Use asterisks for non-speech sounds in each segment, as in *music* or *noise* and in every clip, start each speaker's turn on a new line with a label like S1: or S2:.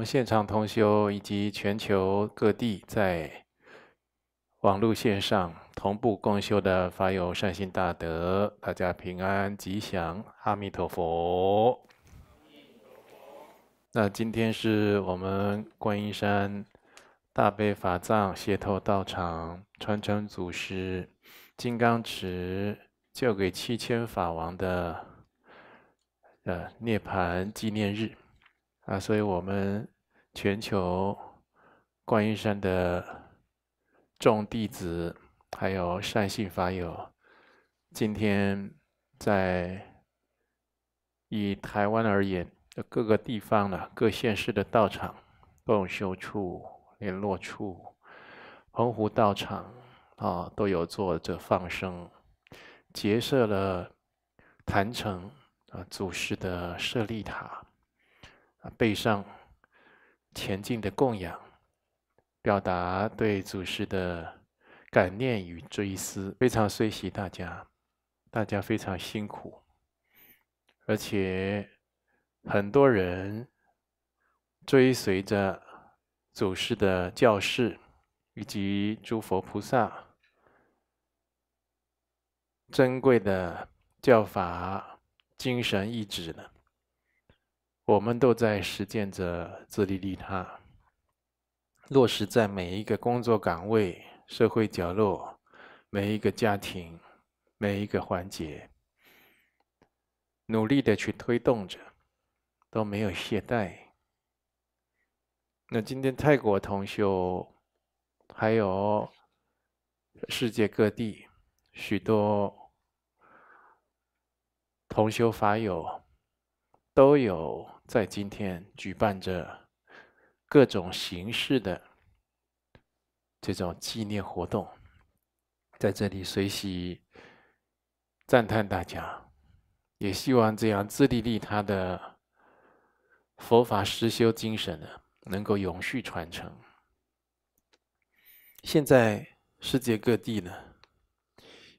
S1: 我们现场同修以及全球各地在网络线上同步共修的法友善心大德，大家平安吉祥，阿弥陀佛。那今天是我们观音山大悲法藏协头道场传承祖师金刚持教给七千法王的呃涅槃纪念日。啊，所以，我们全球观音山的众弟子，还有善信法友，今天在以台湾而言的各个地方呢，各县市的道场、共修处、联络处、澎湖道场啊，都有做这放生，结设了坛城啊，祖师的舍利塔。背上前进的供养，表达对祖师的感念与追思，非常随喜大家，大家非常辛苦，而且很多人追随着祖师的教示以及诸佛菩萨珍贵的教法精神意志呢。我们都在实践着自利利他，落实在每一个工作岗位、社会角落、每一个家庭、每一个环节，努力的去推动着，都没有懈怠。那今天泰国同修，还有世界各地许多同修法友，都有。在今天举办着各种形式的这种纪念活动，在这里随喜赞叹大家，也希望这样自利利他的佛法实修精神呢，能够永续传承。现在世界各地呢，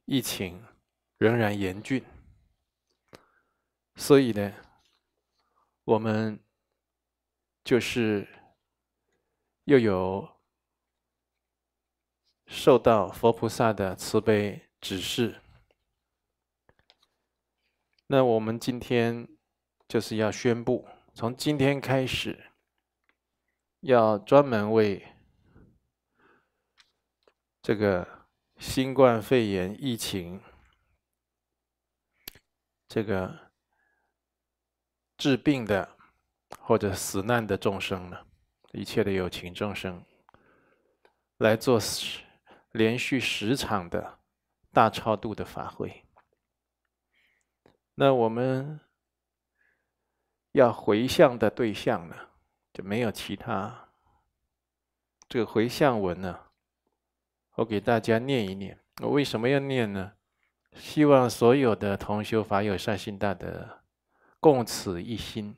S1: 疫情仍然严峻，所以呢。我们就是又有受到佛菩萨的慈悲指示，那我们今天就是要宣布，从今天开始，要专门为这个新冠肺炎疫情这个。治病的，或者死难的众生呢，一切的有情众生，来做连续十场的大超度的法会。那我们要回向的对象呢，就没有其他。这个回向文呢，我给大家念一念。我为什么要念呢？希望所有的同修法有善心大德。共此一心，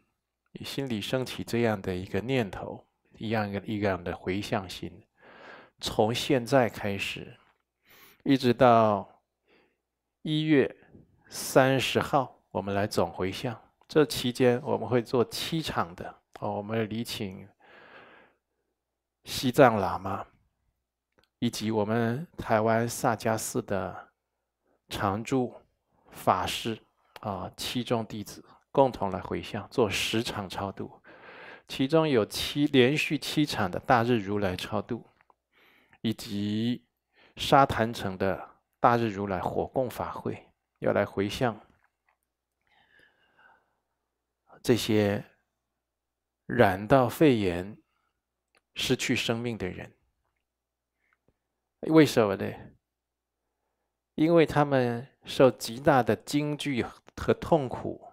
S1: 心里升起这样的一个念头，一样一个一样的回向心。从现在开始，一直到一月三十号，我们来总回向。这期间我们会做七场的哦，我们礼请西藏喇嘛，以及我们台湾萨迦寺的常住法师啊，七众弟子。共同来回向做十场超度，其中有七连续七场的大日如来超度，以及沙坛城的大日如来火供法会要来回向这些染到肺炎失去生命的人，为什么呢？因为他们受极大的惊惧和痛苦。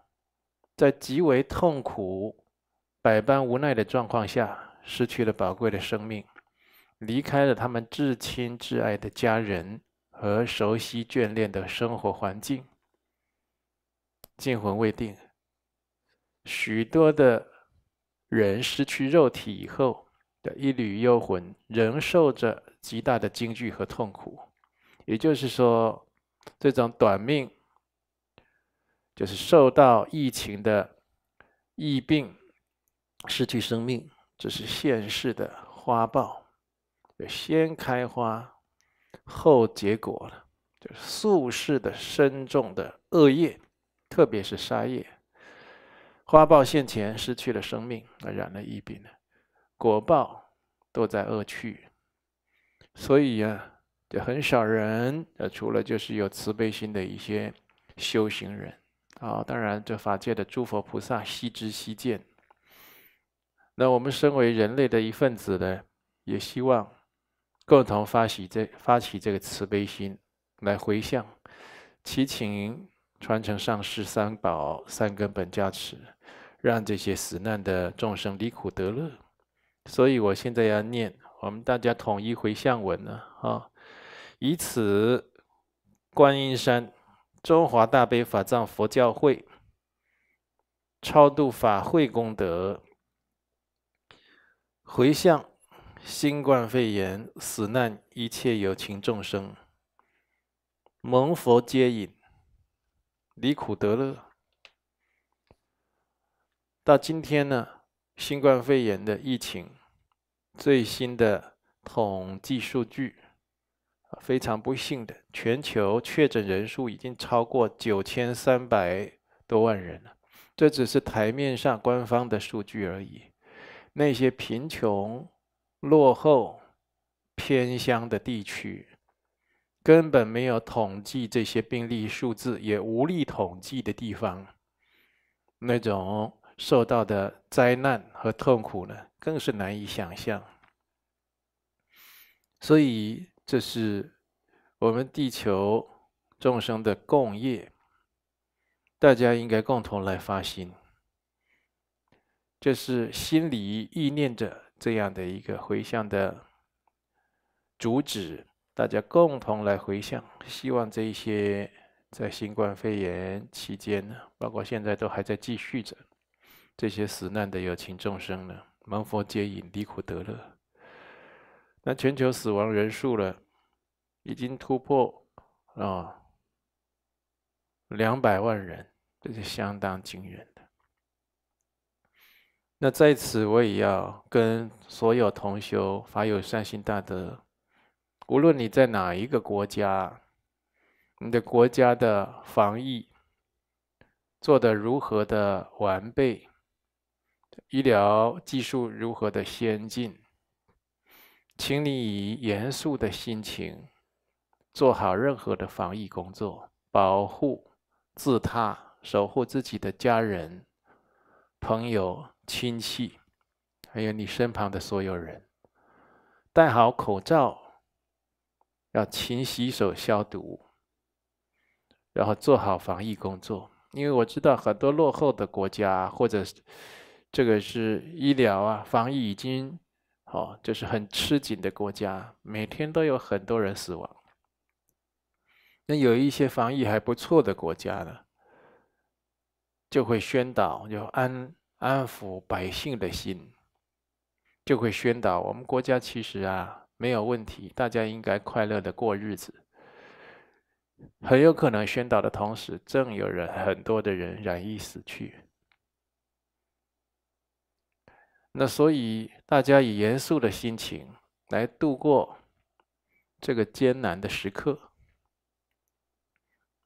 S1: 在极为痛苦、百般无奈的状况下，失去了宝贵的生命，离开了他们至亲至爱的家人和熟悉眷恋的生活环境，惊魂未定。许多的人失去肉体以后的一缕幽魂，仍受着极大的惊惧和痛苦。也就是说，这种短命。就是受到疫情的疫病，失去生命，这是现世的花报，就先开花后结果了。就是宿世的深重的恶业，特别是杀业，花报现前失去了生命，而染了疫病果报都在恶趣。所以啊，就很少人，呃，除了就是有慈悲心的一些修行人。啊，当然，这法界的诸佛菩萨悉知悉见。那我们身为人类的一份子呢，也希望共同发起这发起这个慈悲心来回向，祈请传承上师三宝三根本加持，让这些死难的众生离苦得乐。所以，我现在要念，我们大家统一回向文呢，啊，以此观音山。中华大悲法藏佛教会超度法会功德回向新冠肺炎死难一切有情众生蒙佛接引离苦得乐。到今天呢，新冠肺炎的疫情最新的统计数据。非常不幸的，全球确诊人数已经超过九千三百多万人了。这只是台面上官方的数据而已。那些贫穷、落后、偏乡的地区，根本没有统计这些病例数字，也无力统计的地方，那种受到的灾难和痛苦呢，更是难以想象。所以。这是我们地球众生的共业，大家应该共同来发心，这是心里意念着这样的一个回向的主旨，大家共同来回向，希望这一些在新冠肺炎期间，呢，包括现在都还在继续着这些死难的有情众生呢，蒙佛接引，离苦得乐。那全球死亡人数了，已经突破啊两百万人，这是相当惊人的。那在此我也要跟所有同修、法有善心大德，无论你在哪一个国家，你的国家的防疫做的如何的完备，医疗技术如何的先进。请你以严肃的心情做好任何的防疫工作，保护自他，守护自己的家人、朋友、亲戚，还有你身旁的所有人。戴好口罩，要勤洗手消毒，然后做好防疫工作。因为我知道很多落后的国家，或者这个是医疗啊，防疫已经。哦，就是很吃紧的国家，每天都有很多人死亡。那有一些防疫还不错的国家呢，就会宣导，就安安抚百姓的心，就会宣导我们国家其实啊没有问题，大家应该快乐的过日子。很有可能宣导的同时，正有人很多的人染疫死去。那所以，大家以严肃的心情来度过这个艰难的时刻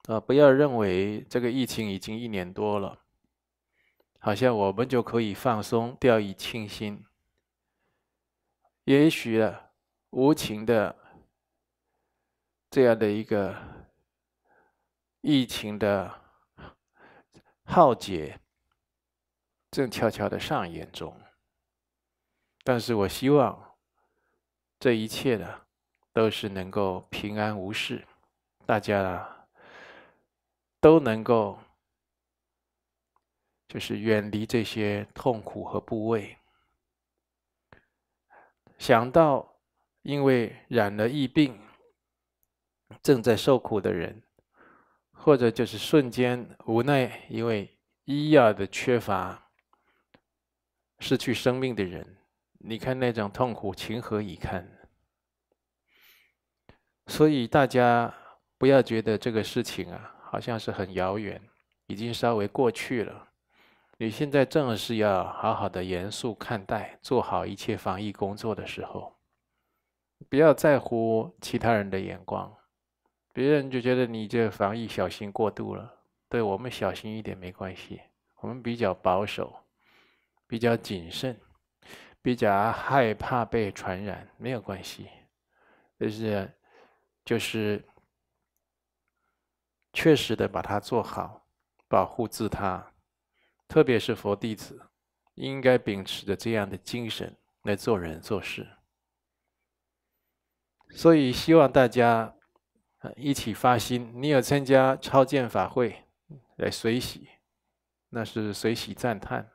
S1: 啊！不要认为这个疫情已经一年多了，好像我们就可以放松、掉以轻心。也许啊，无情的这样的一个疫情的浩劫正悄悄的上演中。但是我希望，这一切呢，都是能够平安无事，大家呢都能够，就是远离这些痛苦和部位。想到因为染了疫病正在受苦的人，或者就是瞬间无奈因为医药的缺乏失去生命的人。你看那种痛苦，情何以堪？所以大家不要觉得这个事情啊，好像是很遥远，已经稍微过去了。你现在正是要好好的严肃看待，做好一切防疫工作的时候。不要在乎其他人的眼光，别人就觉得你这防疫小心过度了。对我们小心一点没关系，我们比较保守，比较谨慎。比较害怕被传染，没有关系，就是，就是，确实的把它做好，保护自他，特别是佛弟子，应该秉持着这样的精神来做人做事。所以希望大家一起发心，你有参加超见法会来随喜，那是随喜赞叹。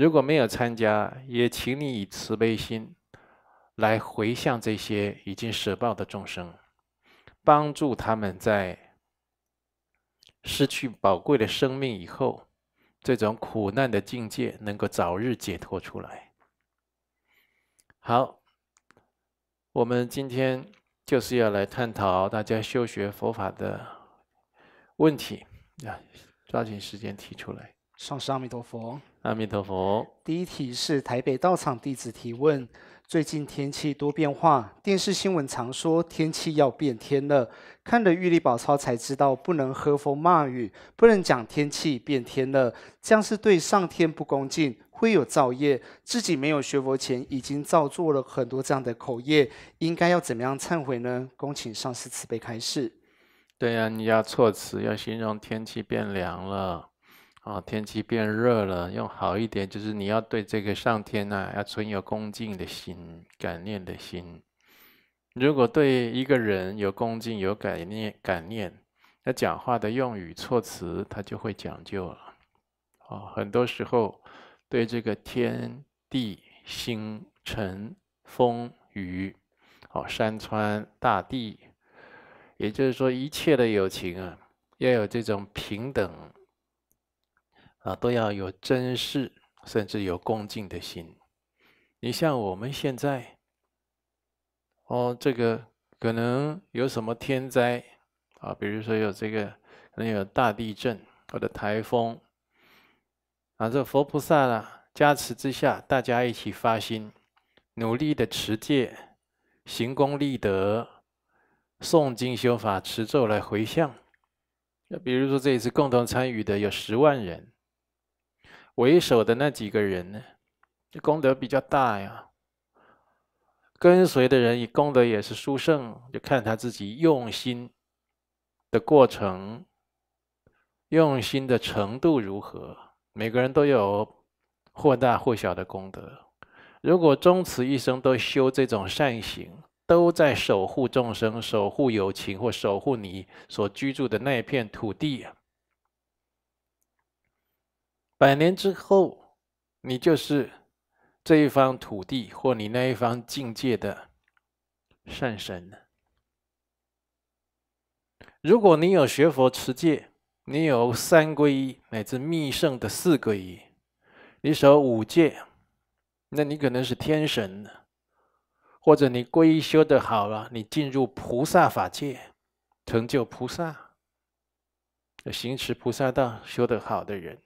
S1: 如果没有参加，也请你以慈悲心来回向这些已经舍报的众生，帮助他们在失去宝贵的生命以后，这种苦难的境界能够早日解脱出来。好，我们今天就是要来探讨大家修学佛法的问题啊，抓紧时间提出来。
S2: 上师阿弥陀佛。
S1: 阿弥陀佛。
S2: 第一题是台北道场弟子提问：最近天气多变化，电视新闻常说天气要变天了，看了玉立宝操才知道，不能喝风骂雨，不能讲天气变天了，这样是对上天不恭敬，会有造业。自己没有学佛前已经造作了很多这样的口业，应该要怎么样忏悔呢？恭请上师慈悲开示。对呀，
S1: 你要措辞，要形容天气变凉了。啊，天气变热了，用好一点就是你要对这个上天呐，要存有恭敬的心、感念的心。如果对一个人有恭敬、有感念、感念，那讲话的用语、措辞，他就会讲究了。哦，很多时候对这个天地、星辰、风雨、哦山川、大地，也就是说一切的友情啊，要有这种平等。啊，都要有珍视，甚至有恭敬的心。你像我们现在，哦，这个可能有什么天灾啊？比如说有这个，可能有大地震或者台风，啊，这佛菩萨啊、加持之下，大家一起发心，努力的持戒、行功立德、诵经修法、持咒来回向。那比如说这一次共同参与的有十万人。为首的那几个人呢？功德比较大呀。跟随的人，以功德也是殊胜，就看他自己用心的过程，用心的程度如何。每个人都有或大或小的功德。如果终此一生都修这种善行，都在守护众生、守护友情，或守护你所居住的那一片土地。百年之后，你就是这一方土地或你那一方境界的善神。如果你有学佛持戒，你有三皈依乃至密圣的四皈，你守五戒，那你可能是天神，或者你皈依修得好了，你进入菩萨法界，成就菩萨，行持菩萨道，修得好的人。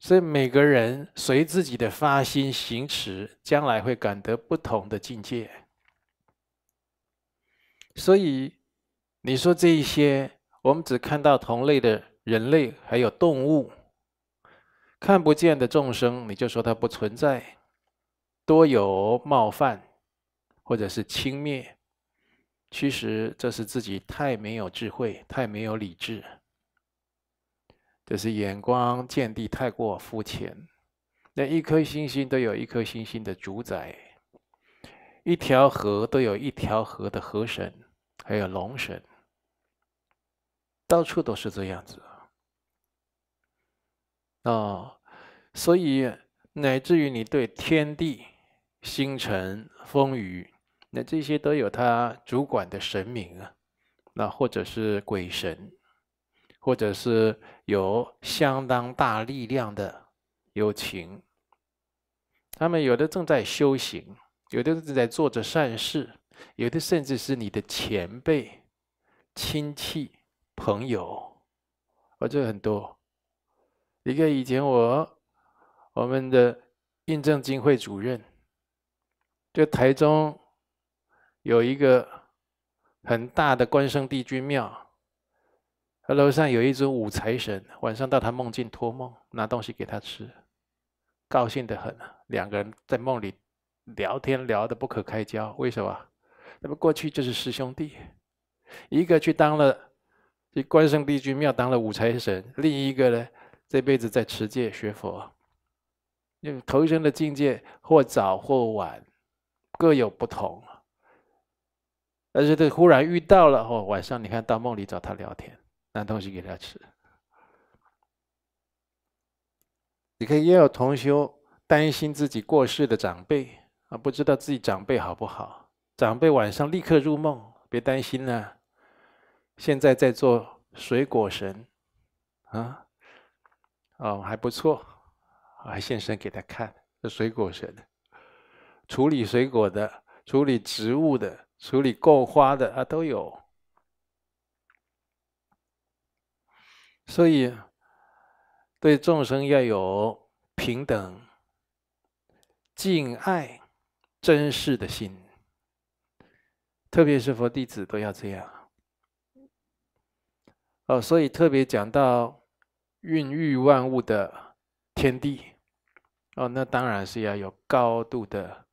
S1: 所以每个人随自己的发心行持，将来会感得不同的境界。所以你说这一些，我们只看到同类的人类，还有动物，看不见的众生，你就说它不存在，多有冒犯，或者是轻蔑。其实这是自己太没有智慧，太没有理智。就是眼光见地太过肤浅，那一颗星星都有一颗星星的主宰，一条河都有一条河的河神，还有龙神，到处都是这样子哦，所以，乃至于你对天地、星辰、风雨，那这些都有他主管的神明啊，那或者是鬼神。或者是有相当大力量的友情，他们有的正在修行，有的正在做着善事，有的甚至是你的前辈、亲戚、朋友，哦，这很多。一个以前我我们的印证金会主任，就台中有一个很大的关圣帝君庙。楼上有一尊五财神，晚上到他梦境托梦，拿东西给他吃，高兴得很。两个人在梦里聊天，聊得不可开交。为什么？那么过去就是师兄弟，一个去当了去关圣帝君庙当了五财神，另一个呢，这辈子在持戒学佛，投生的境界或早或晚各有不同。但是这忽然遇到了哦，晚上你看到梦里找他聊天。拿东西给他吃，你可以也有同修担心自己过世的长辈啊，不知道自己长辈好不好？长辈晚上立刻入梦，别担心呢，现在在做水果神啊，哦还不错，还现身给他看，是水果神，处理水果的，处理植物的，处理供花的啊都有。所以，对众生要有平等、敬爱、珍视的心，特别是佛弟子都要这样。哦，所以特别讲到孕育万物的天地，哦，那当然是要有高度的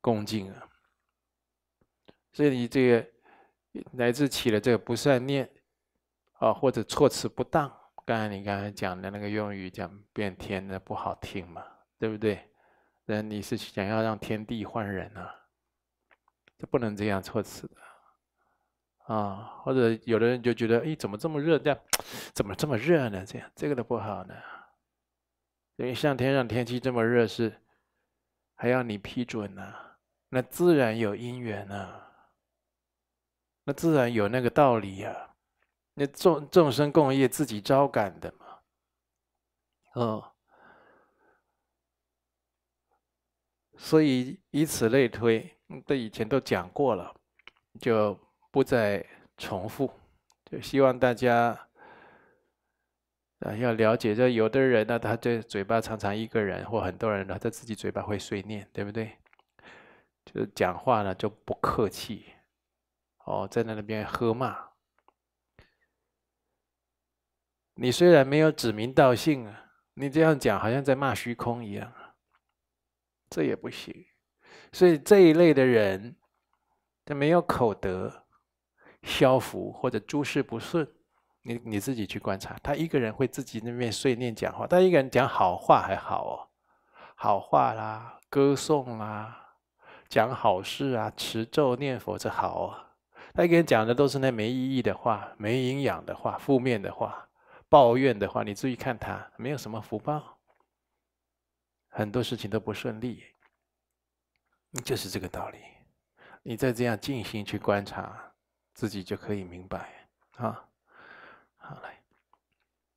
S1: 恭敬啊。所以，你这个乃至起了这个不善念。哦，或者措辞不当，刚才你刚才讲的那个用语讲变天的不好听嘛，对不对？那你是想要让天地换人呢？这不能这样措辞的啊！或者有的人就觉得，哎，怎么这么热？这 *sniffs* 样怎么这么热呢？这样这个都不好呢，因为像天上天气这么热，是还要你批准呢？那自然有因缘呢，那自然有那个道理呀。那众众生共业自己招感的嘛，嗯，所以以此类推，这以前都讲过了，就不再重复，就希望大家啊要了解，就有的人呢，他这嘴巴常常一个人或很多人，他在自己嘴巴会碎念，对不对？就讲话呢就不客气，哦，在那那边喝骂。你虽然没有指名道姓啊，你这样讲好像在骂虚空一样啊，这也不行。所以这一类的人，他没有口德，消福或者诸事不顺，你你自己去观察。他一个人会自己那边碎念讲话，但一个人讲好话还好哦，好话啦，歌颂啦，讲好事啊，持咒念佛这好啊。他一个人讲的都是那没意义的话、没营养的话、负面的话。抱怨的话，你注意看他，没有什么福报，很多事情都不顺利，就是这个道理。你再这样静心去观察，自己就可以明白。
S2: 啊。好嘞。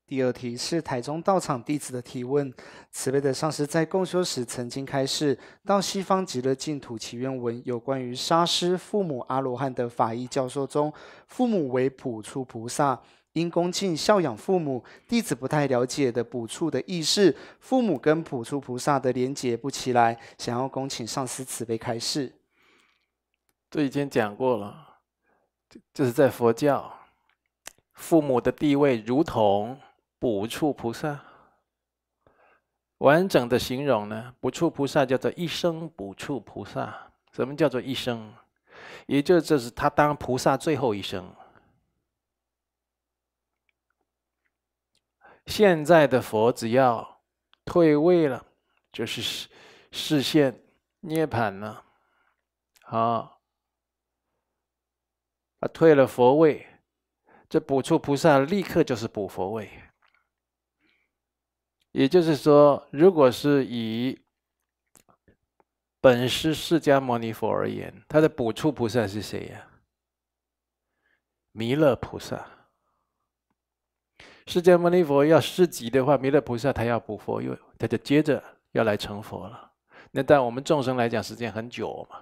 S2: 第二题是台中道场弟子的提问：慈悲的上师在共修时曾经开示《到西方极乐净土祈愿文》，有关于沙师父母阿罗汉的法义教授中，父母为普触菩萨，因恭敬孝养父母，弟子不太了解的普处的意思，父母跟普触菩萨的连结不起来，想要恭请上师慈悲开示。这已经讲过了，就是在
S1: 佛教，父母的地位如同。补处菩萨，完整的形容呢？补处菩萨叫做一生补处菩萨。什么叫做一生？也就这是他当菩萨最后一生。现在的佛只要退位了，就是视线涅盘了。好，啊，退了佛位，这补处菩萨立刻就是补佛位。也就是说，如果是以本师释迦牟尼佛而言，他的补处菩萨是谁呀？弥勒菩萨。释迦牟尼佛要施集的话，弥勒菩萨他要补佛又他就接着要来成佛了。那在我们众生来讲，时间很久嘛。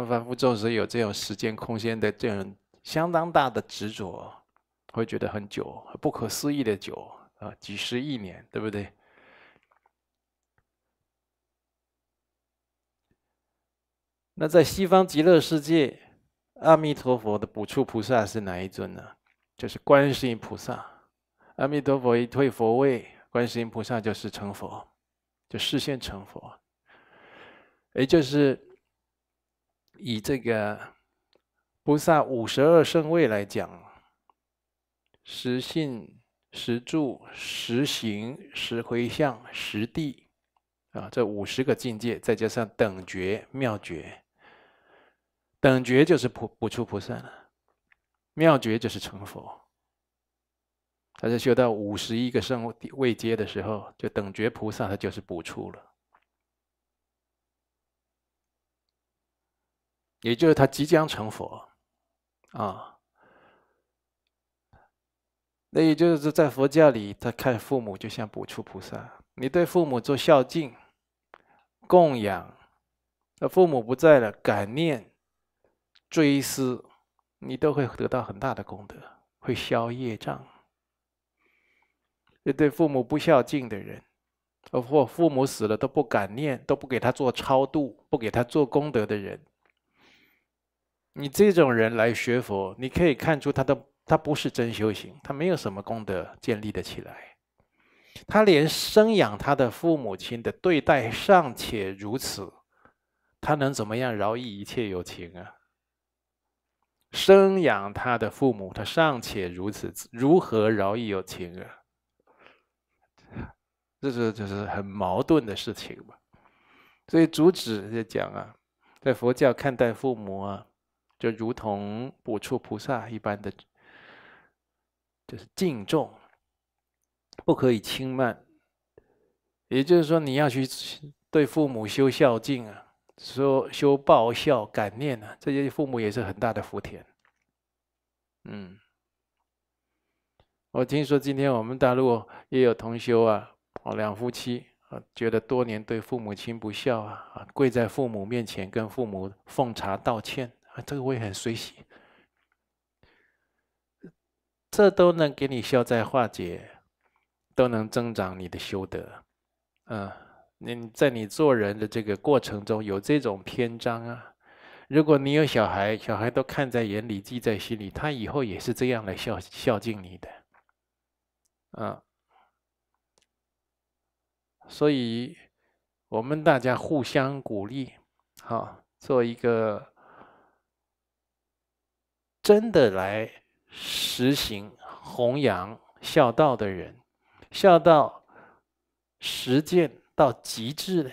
S1: 啊，凡夫众生有这种时间、空间的这种相当大的执着，会觉得很久，不可思议的久啊，几十亿年，对不对？那在西方极乐世界，阿弥陀佛的补处菩萨是哪一尊呢？就是观世音菩萨。阿弥陀佛一退佛位，观世音菩萨就是成佛，就示现成佛。也就是以这个菩萨五十二圣位来讲，实性、实住、实行、实回向、实地啊，这五十个境界，再加上等觉、妙觉。等觉就是普补出菩萨了，妙觉就是成佛。他在修到五十一个圣位阶的时候，就等觉菩萨，他就是补出了，也就是他即将成佛，啊。那也就是在佛教里，他看父母就像补出菩萨，你对父母做孝敬、供养，那父母不在了，感念。追思，你都会得到很大的功德，会消业障。对父母不孝敬的人，或父母死了都不敢念，都不给他做超度，不给他做功德的人，你这种人来学佛，你可以看出他的他不是真修行，他没有什么功德建立的起来。他连生养他的父母亲的对待尚且如此，他能怎么样饶益一切有情啊？生养他的父母，他尚且如此，如何饶益有情人？这是就是很矛盾的事情嘛。所以主旨就讲啊，在佛教看待父母啊，就如同不处菩萨一般的，就是敬重，不可以轻慢。也就是说，你要去对父母修孝敬啊。说修报孝感念啊，这些父母也是很大的福田。嗯，我听说今天我们大陆也有同修啊，两夫妻啊，觉得多年对父母亲不孝啊，跪在父母面前跟父母奉茶道歉啊，这个我也很随喜。这都能给你消灾化解，都能增长你的修德，嗯。你在你做人的这个过程中有这种篇章啊！如果你有小孩，小孩都看在眼里，记在心里，他以后也是这样来孝孝敬你的，啊！所以，我们大家互相鼓励，好，做一个真的来实行弘扬孝道的人，孝道实践。到极致的，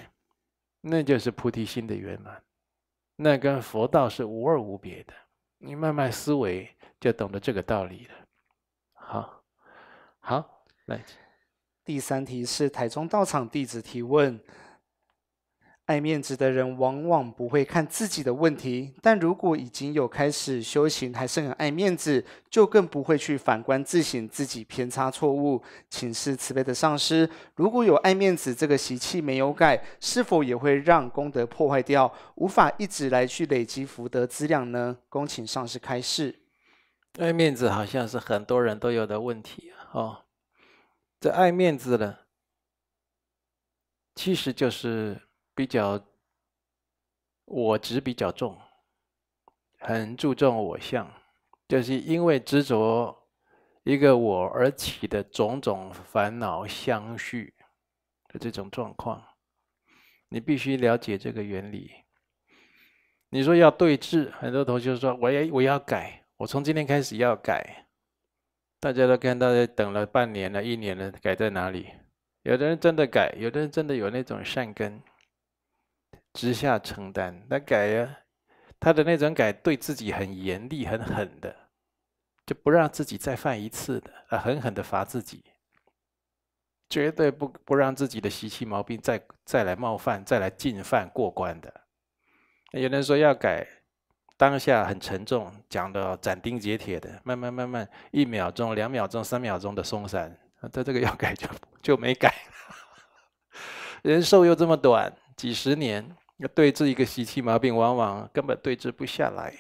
S1: 那就是菩提心的圆满，那跟佛道是无二无别的。你慢慢思维，就懂得这个道理了。好，好，来，
S2: 第三题是台中道场弟子提问。爱面子的人往往不会看自己的问题，但如果已经有开始修行，还是很爱面子，就更不会去反观自省，自己偏差错误，请示慈悲的上师。如果有爱面子这个习气没有改，是否也会让功德破坏掉，无法一直来去累积福德资量呢？恭请上师开示。爱
S1: 面子好像是很多人都有的问题啊！哦，这爱面子呢，其实就是。比较我执比较重，很注重我相，就是因为执着一个我而起的种种烦恼相续的这种状况。你必须了解这个原理。你说要对峙，很多同学说：“我也我要改，我从今天开始要改。”大家都看到，等了半年了、一年了，改在哪里？有的人真的改，有的人真的有那种善根。之下承担那改呀，他的那种改对自己很严厉、很狠的，就不让自己再犯一次的，啊，狠狠的罚自己，绝对不不让自己的习气毛病再再来冒犯、再来进犯过关的。有人说要改，当下很沉重，讲的斩钉截铁的，慢慢慢慢，一秒钟、两秒钟、三秒钟的松散他这个要改就就没改，*laughs* 人寿又这么短，几十年。要对治一个习气毛病，往往根本对治不下来，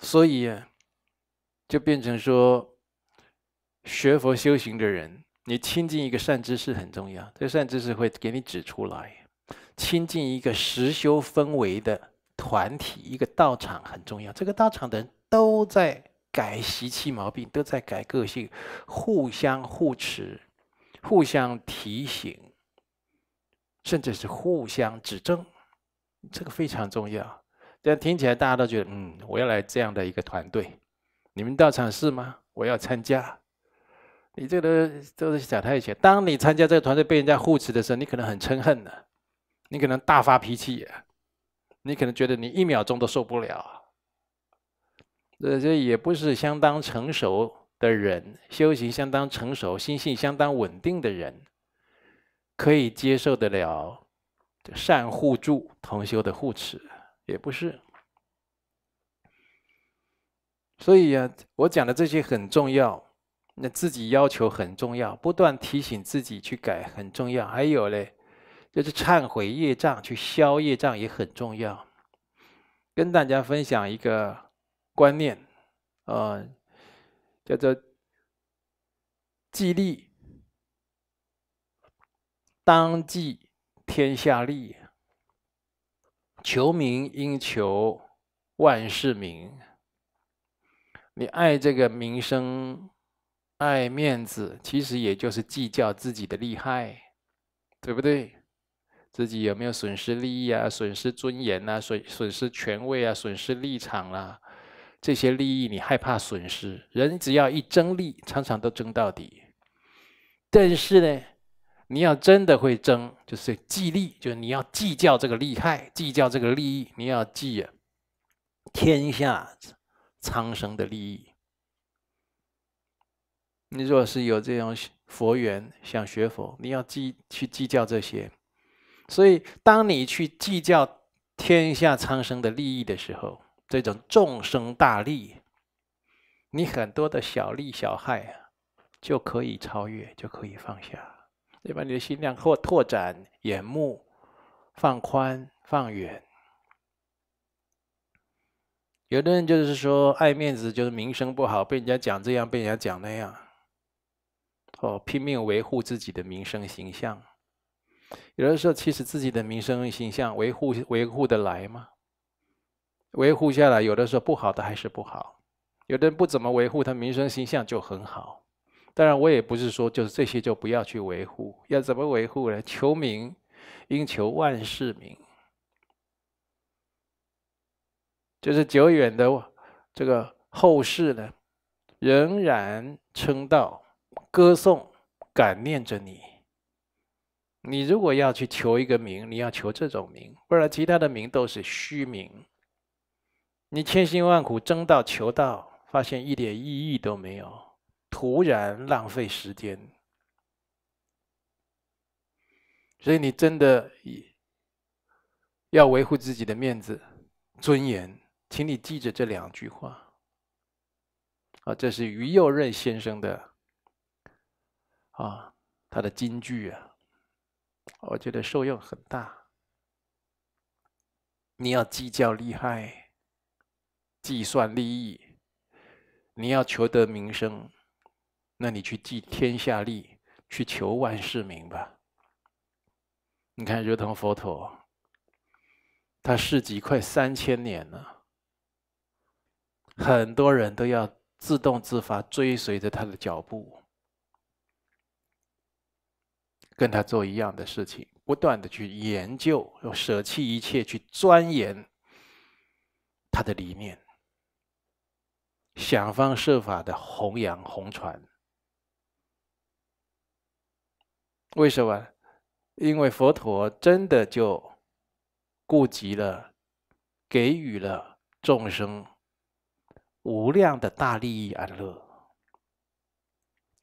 S1: 所以就变成说，学佛修行的人，你亲近一个善知识很重要，这个善知识会给你指出来；亲近一个实修氛围的团体，一个道场很重要。这个道场的人都在改习气毛病，都在改个性，互相互持，互相提醒。甚至是互相指正，这个非常重要。这样听起来，大家都觉得嗯，我要来这样的一个团队，你们到场是吗？我要参加。你这个都是小太浅。当你参加这个团队被人家护持的时候，你可能很嗔恨呢，你可能大发脾气，你可能觉得你一秒钟都受不了。这这也不是相当成熟的人，修行相当成熟、心性相当稳定的人。可以接受得了，善互助同修的护持也不是，所以呀，我讲的这些很重要，那自己要求很重要，不断提醒自己去改很重要，还有嘞，就是忏悔业障，去消业障也很重要。跟大家分享一个观念，啊，叫做激励。当即天下利，求名应求万世名。你爱这个名声、爱面子，其实也就是计较自己的利害，对不对？自己有没有损失利益啊？损失尊严啊？损损失权位啊？损失立场啊？这些利益你害怕损失？人只要一争利，常常都争到底。但是呢？你要真的会争，就是计利，就是你要计较这个利害，计较这个利益，你要计天下苍生的利益。你若是有这种佛缘想学佛，你要计去计较这些。所以，当你去计较天下苍生的利益的时候，这种众生大利，你很多的小利小害啊，就可以超越，就可以放下。对把你的心量扩拓展，眼目放宽放远。有的人就是说爱面子，就是名声不好，被人家讲这样，被人家讲那样，哦，拼命维护自己的名声形象。有的时候，其实自己的名声形象维护维护的来吗？维护下来，有的时候不好的还是不好。有的人不怎么维护他名声形象就很好。当然，我也不是说就是这些就不要去维护，要怎么维护呢？求名，应求万世名。就是久远的这个后世呢，仍然称道、歌颂、感念着你。你如果要去求一个名，你要求这种名，不然其他的名都是虚名。你千辛万苦争到求到，发现一点意义都没有。突然浪费时间，所以你真的要维护自己的面子、尊严，请你记着这两句话。啊，这是于右任先生的啊，他的金句啊，我觉得受用很大。你要计较利害，计算利益，你要求得名声。那你去济天下利，去求万世民吧。你看，如同佛陀，他世迹快三千年了，很多人都要自动自发追随着他的脚步，跟他做一样的事情，不断的去研究，舍弃一切去钻研他的理念，想方设法的弘扬弘传。为什么？因为佛陀真的就顾及了，给予了众生无量的大利益安乐，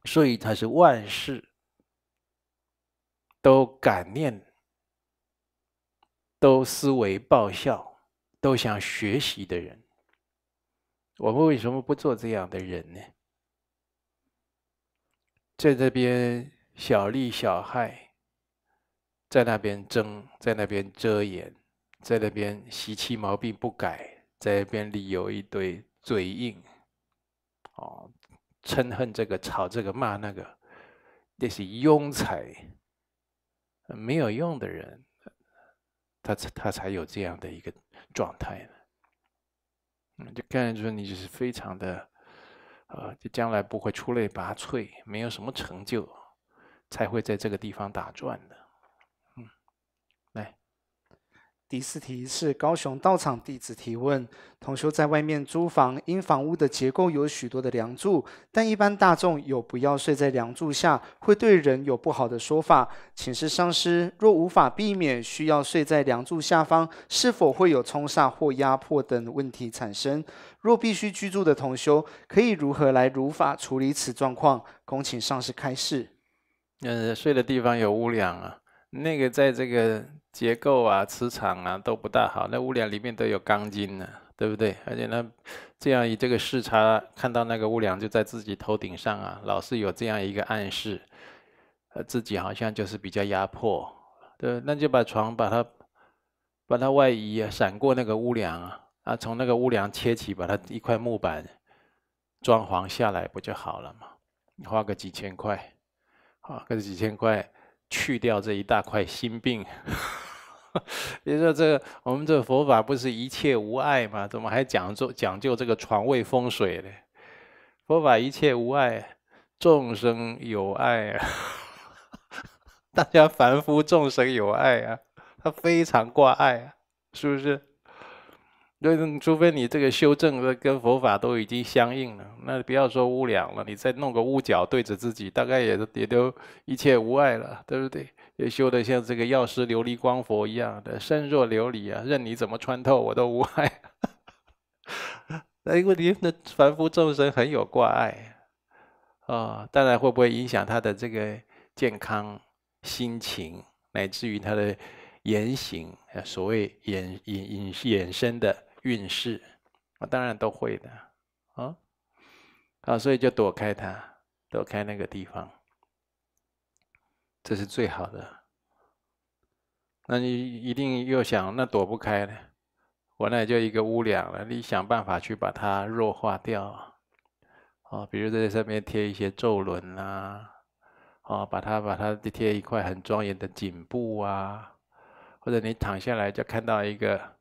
S1: 所以他是万事都感念、都思维报效、都想学习的人。我们为什么不做这样的人呢？在这边。小利小害，在那边争，在那边遮掩，在那边习气毛病不改，在那边理由一堆嘴硬，哦，嗔恨这个吵这个骂那个，那是庸才，没有用的人，他他才有这样的一个状态呢。就看出来你就是非常的，呃，就将来不会出类拔萃，没有什么成就。才会在这个地方打转的。
S2: 嗯，来，第四题是高雄道场弟子提问：同修在外面租房，因房屋的结构有许多的梁柱，但一般大众有不要睡在梁柱下，会对人有不好的说法。请示上师，若无法避免需要睡在梁柱下方，是否会有冲煞或压迫等问题产生？若必须居住的同修，可以如何来如法处理此状况？恭请上师开示。
S1: 呃，睡的地方有屋梁啊，那个在这个结构啊、磁场啊都不大好。那屋梁里面都有钢筋呢，对不对？而且呢，这样以这个视差看到那个屋梁就在自己头顶上啊，老是有这样一个暗示，呃，自己好像就是比较压迫，对？那就把床把它把它外移，闪过那个屋梁啊，啊，从那个屋梁切起，把它一块木板装潢下来不就好了嘛？花个几千块。啊，跟几千块，去掉这一大块心病。你 *laughs* 说这我们这佛法不是一切无碍吗？怎么还讲究讲究这个床位风水呢？佛法一切无碍，众生有爱。啊！*laughs* 大家凡夫众生有爱啊，他非常挂碍啊，是不是？对，除非你这个修正跟佛法都已经相应了，那不要说污梁了，你再弄个污角对着自己，大概也也都一切无碍了，对不对？也修的像这个药师琉璃光佛一样的身若琉璃啊，任你怎么穿透，我都无碍。*laughs* 那问题，那凡夫众生很有挂碍啊，当然会不会影响他的这个健康、心情，乃至于他的言行啊？所谓衍隐引衍生的。运势，我当然都会的啊，啊，所以就躲开它，躲开那个地方，这是最好的。那你一定又想，那躲不开呢？我那就一个屋梁了，你想办法去把它弱化掉啊，比如在上面贴一些咒轮啊，哦，把它把它贴一块很庄严的颈部啊，或者你躺下来就看到一个。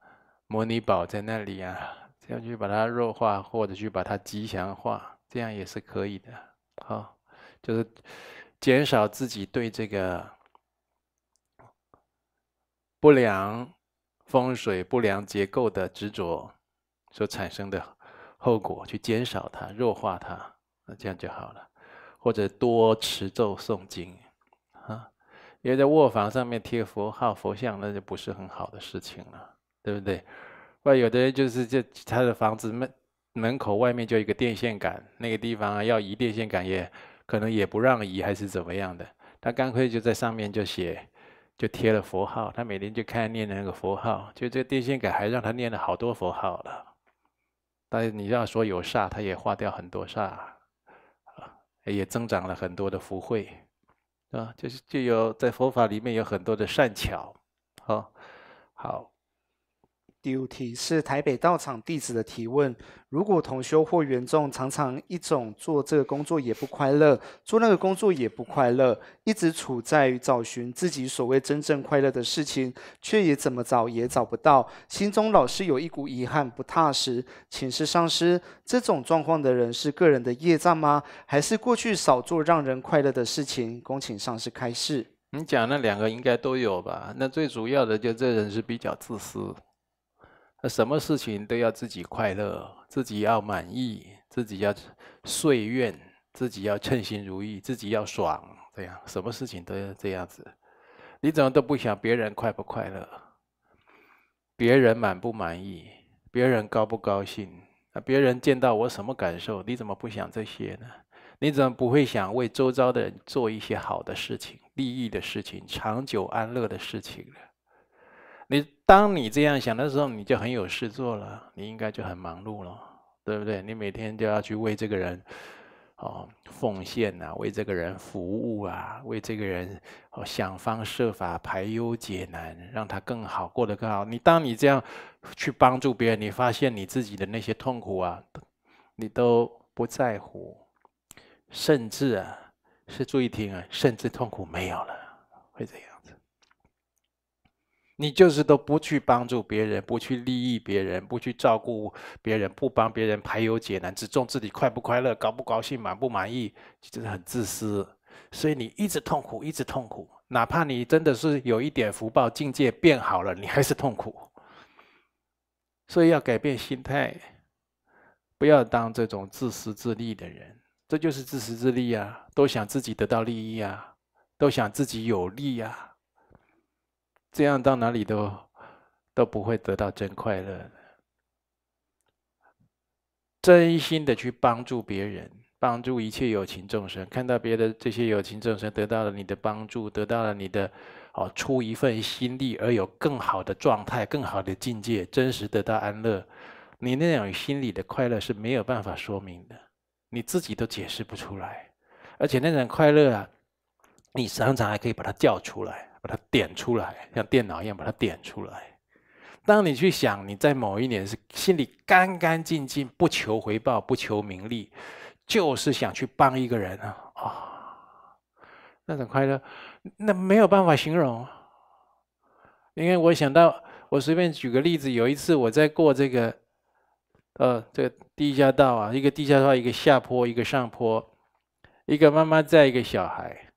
S1: 模拟宝在那里呀，这样去把它弱化，或者去把它吉祥化，这样也是可以的。好，就是减少自己对这个不良风水、不良结构的执着所产生的后果，去减少它、弱化它，那这样就好了。或者多持咒诵经啊，因为在卧房上面贴佛号、佛像，那就不是很好的事情了。对不对？外有的人就是这他的房子门门口外面就一个电线杆，那个地方啊要移电线杆也可能也不让移，还是怎么样的？他干脆就在上面就写，就贴了佛号。他每天就看念那个佛号，就这电线杆还让他念了好多佛号了。但是你要说有煞，他也化掉很多煞，也增长了很多的福慧啊！
S2: 就是就有在佛法里面有很多的善巧，好好。第五题是台北道场弟子的提问：如果同修或缘众常常一种做这个工作也不快乐，做那个工作也不快乐，一直处在于找寻自己所谓真正快乐的事情，却也怎么找也找不到，心中老是有一股遗憾不踏实，请示上师：这种状况的人是个人的业障吗？还是过去少做让人快乐的事情？恭请上师开示。
S1: 你讲那两个应该都有吧？那最主要的就这人是比较自私。那什么事情都要自己快乐，自己要满意，自己要遂愿，自己要称心如意，自己要爽，这样，什么事情都要这样子。你怎么都不想别人快不快乐，别人满不满意，别人高不高兴？那别人见到我什么感受？你怎么不想这些呢？你怎么不会想为周遭的人做一些好的事情、利益的事情、长久安乐的事情呢？你当你这样想的时候，你就很有事做了，你应该就很忙碌了，对不对？你每天就要去为这个人，哦，奉献呐，为这个人服务啊，为这个人哦想方设法排忧解难，让他更好过得更好。你当你这样去帮助别人，你发现你自己的那些痛苦啊，你都不在乎，甚至啊，是注意听啊，甚至痛苦没有了，会这样。你就是都不去帮助别人，不去利益别人，不去照顾别人，不帮别人排忧解难，只重自己快不快乐，高不高兴满不满意就真的很自私。所以你一直痛苦，一直痛苦。哪怕你真的是有一点福报，境界变好了，你还是痛苦。所以要改变心态，不要当这种自私自利的人。这就是自私自利啊，都想自己得到利益啊，都想自己有利啊。这样到哪里都都不会得到真快乐的。真心的去帮助别人，帮助一切有情众生。看到别的这些有情众生得到了你的帮助，得到了你的哦出一份心力而有更好的状态、更好的境界，真实得到安乐，你那种心里的快乐是没有办法说明的，你自己都解释不出来。而且那种快乐啊，你常常还可以把它叫出来。把它点出来，像电脑一样把它点出来。当你去想你在某一年是心里干干净净，不求回报，不求名利，就是想去帮一个人啊啊，那种快乐，那没有办法形容。因为我想到，我随便举个例子，有一次我在过这个，呃，这个地下道啊，一个地下道，一个下坡，一个上坡，一个妈妈在一个小孩。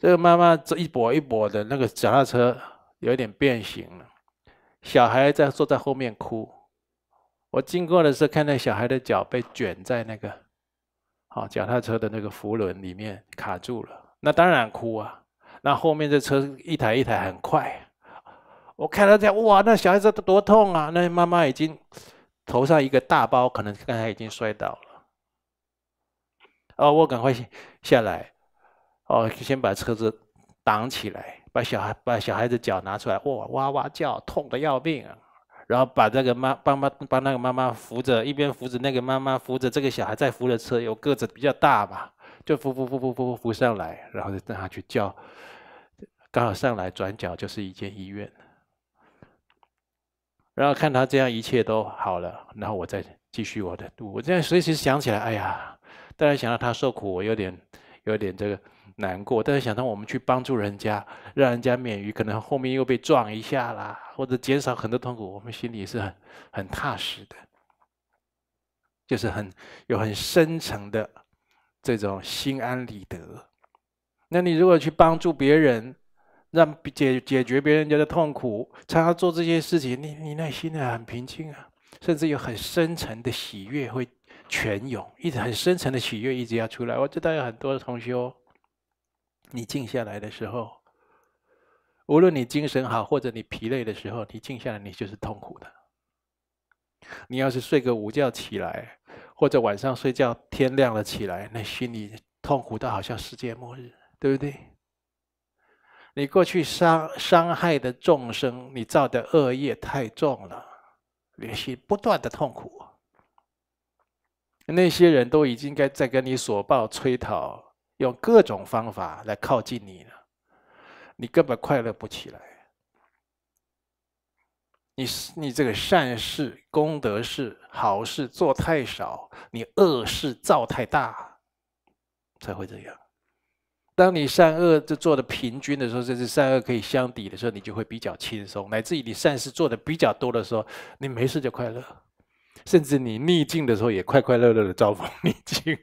S1: 这个妈妈这一跛一跛的那个脚踏车有点变形了，小孩在坐在后面哭。我经过的时候看到小孩的脚被卷在那个，啊，脚踏车的那个扶轮里面卡住了。那当然哭啊。那后面这车一台一台很快，我看到这样，哇，那小孩子多痛啊！那妈妈已经头上一个大包，可能刚才已经摔倒了。哦，我赶快下来。哦，先把车子挡起来，把小孩把小孩子脚拿出来，哇哇哇叫，痛的要命。然后把这个妈，帮妈帮那个妈妈扶着，一边扶着那个妈妈，扶着这个小孩，再扶着车，有个子比较大吧，就扶扶扶扶扶扶上来，然后就让他去叫。刚好上来转角就是一间医院，然后看他这样一切都好了，然后我再继续我的。我这样随时想起来，哎呀，当然想到他受苦，我有点有点这个。难过，但是想到我们去帮助人家，让人家免于可能后面又被撞一下啦，或者减少很多痛苦，我们心里是很很踏实的，就是很有很深层的这种心安理得。那你如果去帮助别人，让解解决别人家的痛苦，常常做这些事情，你你内心的很平静啊，甚至有很深沉的喜悦会泉涌，一直很深沉的喜悦一直要出来。我知道有很多同学哦。你静下来的时候，无论你精神好或者你疲累的时候，你静下来，你就是痛苦的。你要是睡个午觉起来，或者晚上睡觉天亮了起来，那心里痛苦的好像世界末日，对不对？你过去伤伤害的众生，你造的恶业太重了，连续不断的痛苦。那些人都已经该在跟你索报催讨。用各种方法来靠近你呢，你根本快乐不起来。你你这个善事功德事好事做太少，你恶事造太大，才会这样。当你善恶就做的平均的时候，就是善恶可以相抵的时候，你就会比较轻松。乃至于你善事做的比较多的时候，你没事就快乐，甚至你逆境的时候也快快乐乐的招逢逆境。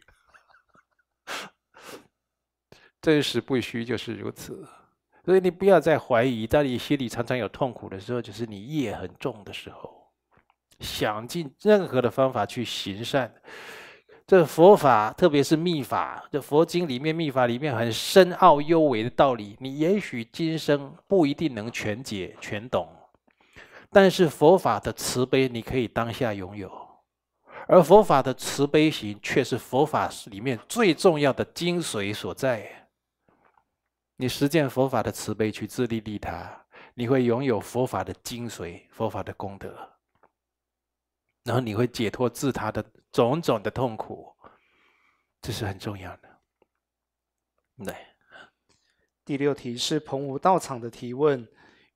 S1: 真实不虚，就是如此。所以你不要再怀疑，在你心里常常有痛苦的时候，就是你业很重的时候。想尽任何的方法去行善，这佛法，特别是密法，这佛经里面、密法里面很深奥幽微的道理，你也许今生不一定能全解全懂。但是佛法的慈悲，你可以当下拥有；而佛法的慈悲行，却是佛法里面最重要的精髓所在。你实践佛法的慈悲，去自利利他，你会拥有佛法的精髓、佛法的功德，然后你会解脱自他的种种的痛苦，这是很重要的。
S2: 对。第六题是彭吴道场的提问。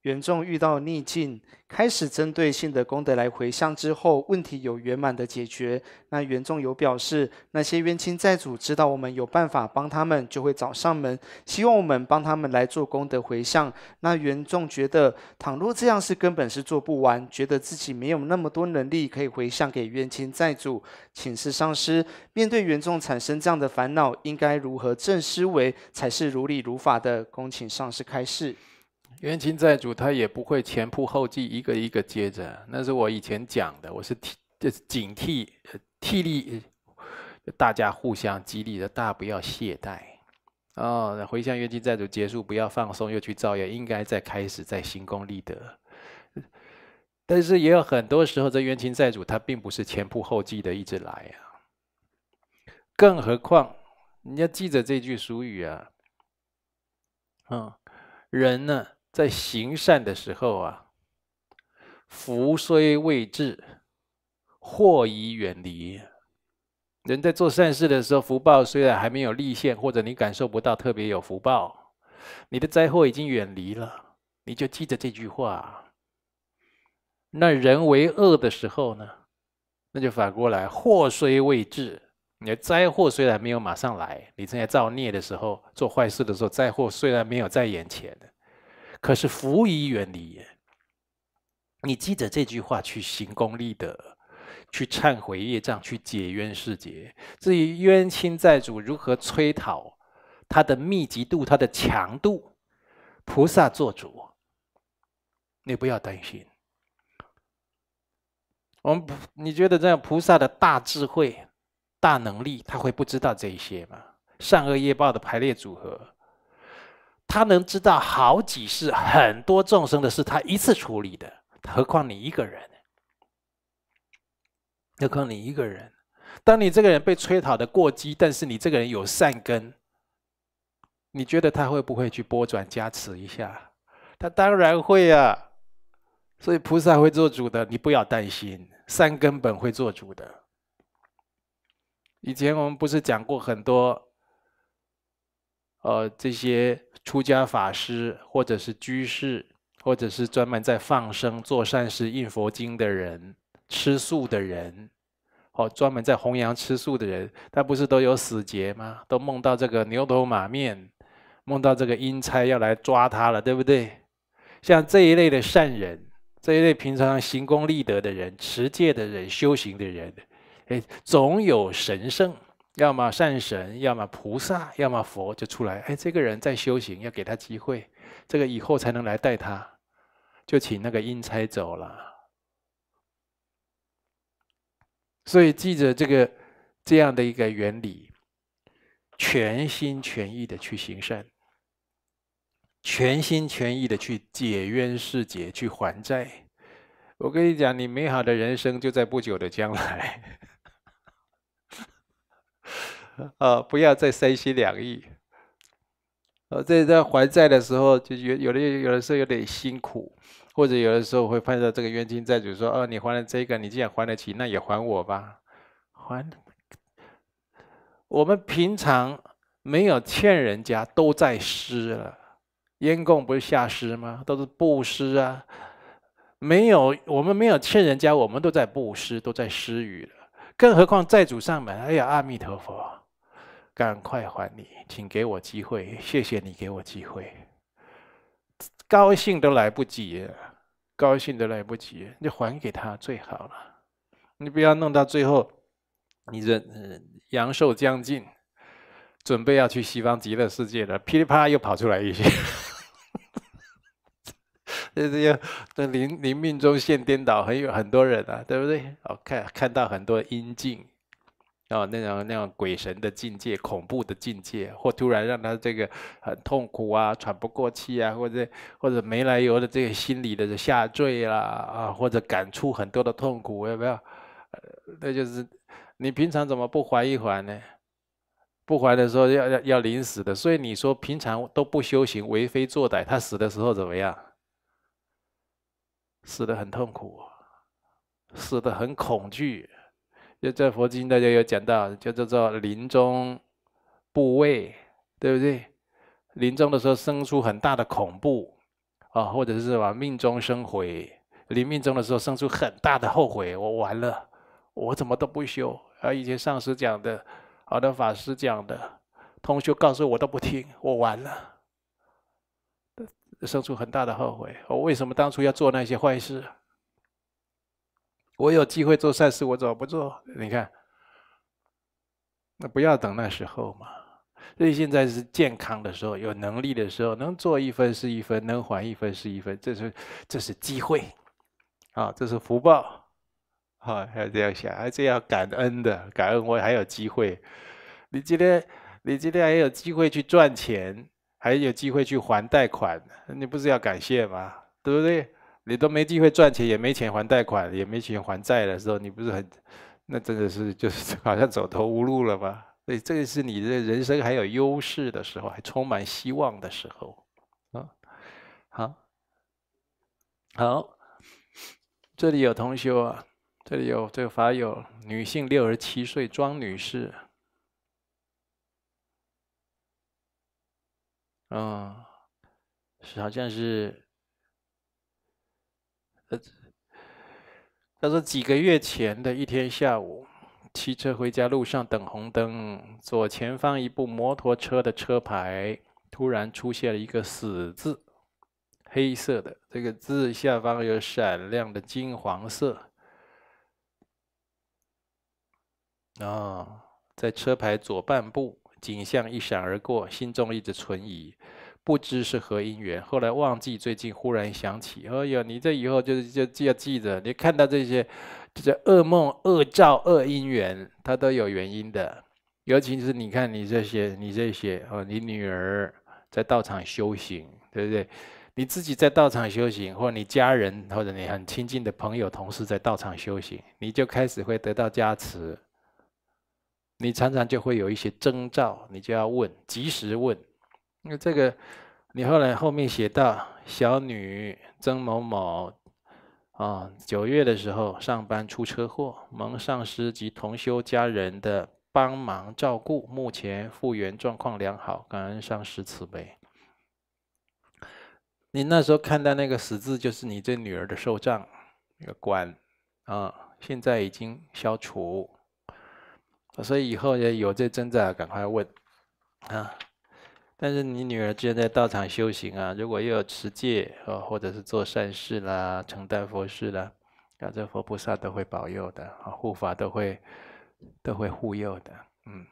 S2: 原众遇到逆境，开始针对性的功德来回向之后，问题有圆满的解决。那原众有表示，那些冤亲债主知道我们有办法帮他们，就会找上门，希望我们帮他们来做功德回向。那原众觉得，倘若这样是根本是做不完，觉得自己没有那么多能力可以回向给冤亲债主，请示上师。面对原众产生这样的烦恼，应该如何正思维才是如理如法的？恭请上师开示。元亲债主他也不会前
S1: 仆后继一个一个接着，那是我以前讲的，我是替就是警惕、替力，大家互相激励着，大不要懈怠啊！回向元亲债主结束，不要放松，又去造业，应该再开始再行功立德。但是也有很多时候，这元亲债主他并不是前仆后继的一直来啊。更何况你要记着这句俗语啊，嗯，人呢？在行善的时候啊，福虽未至，祸已远离。人在做善事的时候，福报虽然还没有立现，或者你感受不到特别有福报，你的灾祸已经远离了，你就记着这句话。那人为恶的时候呢？那就反过来，祸虽未至，你的灾祸虽然没有马上来。你正在造孽的时候，做坏事的时候，灾祸虽然没有在眼前。可是福已远离也，你记着这句话去行功立德，去忏悔业障，去解冤释结。至于冤亲债主如何催讨，它的密集度、它的强度，菩萨做主，你不要担心。我们，不，你觉得这样，菩萨的大智慧、大能力，他会不知道这一些吗？善恶业报的排列组合？他能知道好几世很多众生的事，他一次处理的，何况你一个人？何况你一个人？当你这个人被催讨的过激，但是你这个人有善根，你觉得他会不会去拨转加持一下？他当然会啊！所以菩萨会做主的，你不要担心，善根本会做主的。以前我们不是讲过很多？呃，这些出家法师，或者是居士，或者是专门在放生、做善事、印佛经的人，吃素的人，哦，专门在弘扬吃素的人，他不是都有死劫吗？都梦到这个牛头马面，梦到这个阴差要来抓他了，对不对？像这一类的善人，这一类平常行功立德的人、持戒的人、修行的人，哎，总有神圣。要么善神，要么菩萨，要么佛就出来。哎，这个人在修行，要给他机会，这个以后才能来带他，就请那个阴差走了。所以记着这个这样的一个原理，全心全意的去行善，全心全意的去解冤释结、去还债。我跟你讲，你美好的人生就在不久的将来。啊，*laughs* 不要再三心两意。呃，在在还债的时候，就有有的有的时候有点辛苦，或者有的时候会碰到这个冤亲债主说：“哦，你还了这个，你既然还得起，那也还我吧。”还，我们平常没有欠人家，都在施了。烟供不是下施吗？都是布施啊。没有，我们没有欠人家，我们都在布施，都在施与了。更何况债主上门，哎呀，阿弥陀佛。赶快还你，请给我机会，谢谢你给我机会，高兴都来不及，高兴都来不及，你还给他最好了，你不要弄到最后，你人阳寿将尽，准备要去西方极乐世界了，噼里啪啦又跑出来一些，*laughs* 这这要这灵灵命中线颠倒，很有很多人啊，对不对？哦，看看到很多阴境。啊，那种那种鬼神的境界，恐怖的境界，或突然让他这个很痛苦啊，喘不过气啊，或者或者没来由的这个心理的下坠啦，啊，或者感触很多的痛苦，要不要？呃，那就是你平常怎么不缓一缓呢？不缓的时候要要要临死的，所以你说平常都不修行，为非作歹，他死的时候怎么样？死的很痛苦，死的很恐惧。就在佛经，大家有讲到，就叫做临终部位，对不对？临终的时候生出很大的恐怖啊，或者是么，命中生悔，临命中的时候生出很大的后悔，我完了，我怎么都不修啊？以前上师讲的，好多法师讲的，同学告诉我都不听，我完了，生出很大的后悔，我为什么当初要做那些坏事？我有机会做善事，我怎么不做？你看，那不要等那时候嘛。所以现在是健康的时候，有能力的时候，能做一分是一分，能还一分是一分，这是这是机会，啊，这是福报，啊，要这样想，而且要感恩的，感恩我还有机会。你今天你今天还有机会去赚钱，还有机会去还贷款，你不是要感谢吗？对不对？你都没机会赚钱，也没钱还贷款，也没钱还债的时候，你不是很？那真的是就是好像走投无路了吧？所以，这是你的人生还有优势的时候，还充满希望的时候，啊，好，好，这里有同修啊，这里有这个法友，女性，六十七岁，庄女士，嗯，是好像是。他说几个月前的一天下午，骑车回家路上等红灯，左前方一部摩托车的车牌突然出现了一个“死”字，黑色的，这个字下方有闪亮的金黄色。啊，在车牌左半部，景象一闪而过，心中一直存疑。不知是何因缘，后来忘记。最近忽然想起，哎呦，你这以后就就就要记着，你看到这些，这些噩梦、恶兆、恶因缘，它都有原因的。尤其是你看你这些，你这些哦，你女儿在道场修行，对不对？你自己在道场修行，或者你家人，或者你很亲近的朋友、同事在道场修行，你就开始会得到加持。你常常就会有一些征兆，你就要问，及时问。那这个，你后来后面写到小女曾某某，啊，九月的时候上班出车祸，蒙上师及同修家人的帮忙照顾，目前复原状况良好，感恩上师慈悲。你那时候看到那个“死”字，就是你这女儿的受障，那个关，啊，现在已经消除，所以以后也有这征兆，赶快问，啊。但是你女儿然在道场修行啊，如果又有持戒啊，或者是做善事啦、承担佛事啦，啊，这佛菩萨都会保佑的啊，护法都会都会护佑的。嗯，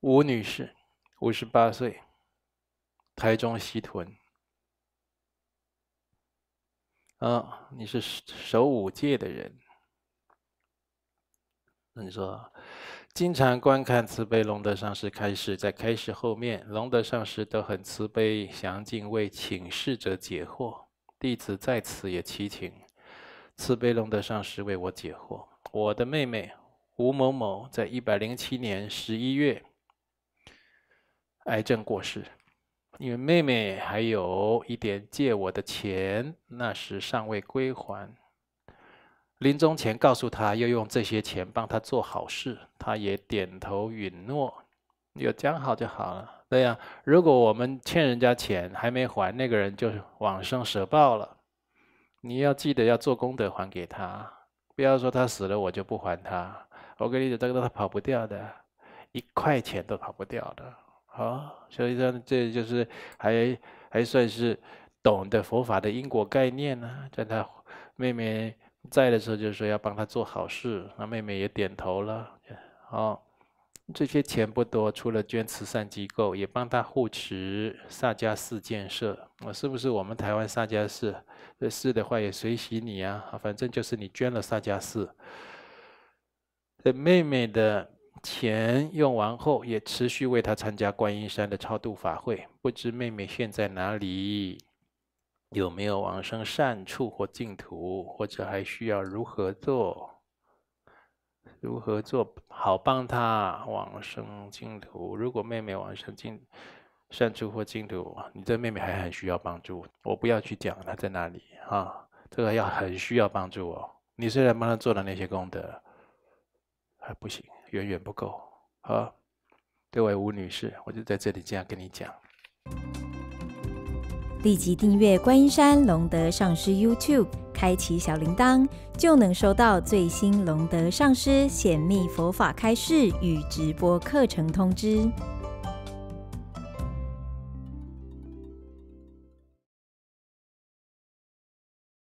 S1: 吴女士，五十八岁，台中西屯。啊，你是守五戒的人，那你说？经常观看慈悲龙德上师开示，在开示后面，龙德上师都很慈悲详尽为请示者解惑。弟子在此也祈请慈悲龙德上师为我解惑。我的妹妹吴某某在一百零七年十一月癌症过世，因为妹妹还有一点借我的钱，那时尚未归还。临终前告诉他要用这些钱帮他做好事，他也点头允诺，要讲好就好了。对呀，如果我们欠人家钱还没还，那个人就往生蛇报了。你要记得要做功德还给他，不要说他死了我就不还他。我跟你讲，这个他跑不掉的，一块钱都跑不掉的啊。所以说这就是还还算是懂得佛法的因果概念呢。在他妹妹。在的时候就说要帮他做好事，那妹妹也点头了。哦，这些钱不多，除了捐慈善机构，也帮他护持萨迦寺建设。我是不是我们台湾萨迦寺这寺的话也随喜你啊？反正就是你捐了萨迦寺。的妹妹的钱用完后，也持续为她参加观音山的超度法会。不知妹妹现在哪里？有没有往生善处或净土，或者还需要如何做？如何做好帮他往生净土？如果妹妹往生净善处或净土，你这妹妹还很需要帮助。我不要去讲她在哪里啊，这个要很需要帮助哦。你虽然帮她做了那些功德，还不行，远远不够啊。这位吴女士，我就在这里这样跟你讲。立即订阅观音山龙德上师 YouTube，开启小铃铛，就能收到最新
S2: 龙德上师显密佛法开示与直播课程通知。